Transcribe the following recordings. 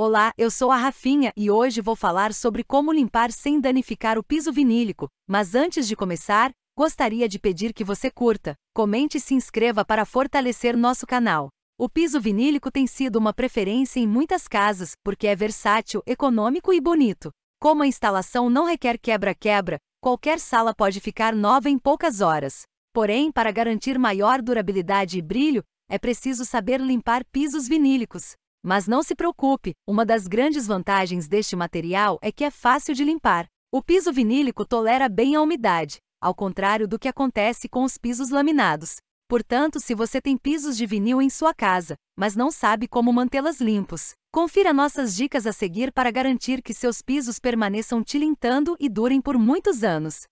Olá, eu sou a Rafinha e hoje vou falar sobre como limpar sem danificar o piso vinílico, mas antes de começar, gostaria de pedir que você curta, comente e se inscreva para fortalecer nosso canal. O piso vinílico tem sido uma preferência em muitas casas, porque é versátil, econômico e bonito. Como a instalação não requer quebra-quebra, qualquer sala pode ficar nova em poucas horas. Porém, para garantir maior durabilidade e brilho, é preciso saber limpar pisos vinílicos. Mas não se preocupe, uma das grandes vantagens deste material é que é fácil de limpar. O piso vinílico tolera bem a umidade, ao contrário do que acontece com os pisos laminados. Portanto, se você tem pisos de vinil em sua casa, mas não sabe como mantê-las limpos, confira nossas dicas a seguir para garantir que seus pisos permaneçam tilintando e durem por muitos anos.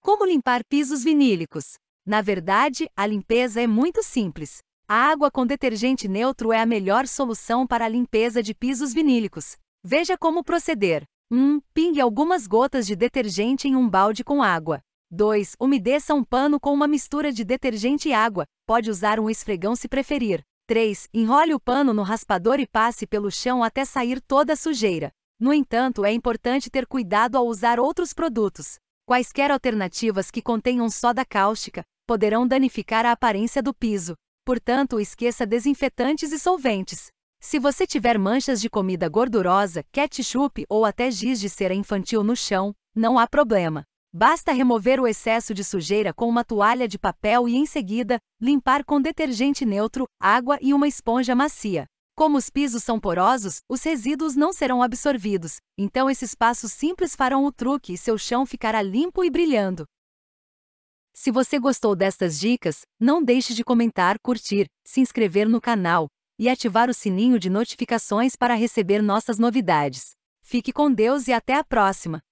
Como limpar pisos vinílicos? Na verdade, a limpeza é muito simples. A água com detergente neutro é a melhor solução para a limpeza de pisos vinílicos. Veja como proceder. 1. Pingue algumas gotas de detergente em um balde com água. 2. Umedeça um pano com uma mistura de detergente e água. Pode usar um esfregão se preferir. 3. Enrole o pano no raspador e passe pelo chão até sair toda a sujeira. No entanto, é importante ter cuidado ao usar outros produtos. Quaisquer alternativas que contenham soda cáustica poderão danificar a aparência do piso. Portanto, esqueça desinfetantes e solventes. Se você tiver manchas de comida gordurosa, ketchup ou até giz de cera infantil no chão, não há problema. Basta remover o excesso de sujeira com uma toalha de papel e, em seguida, limpar com detergente neutro, água e uma esponja macia. Como os pisos são porosos, os resíduos não serão absorvidos, então esses passos simples farão o truque e seu chão ficará limpo e brilhando. Se você gostou destas dicas, não deixe de comentar, curtir, se inscrever no canal e ativar o sininho de notificações para receber nossas novidades. Fique com Deus e até a próxima!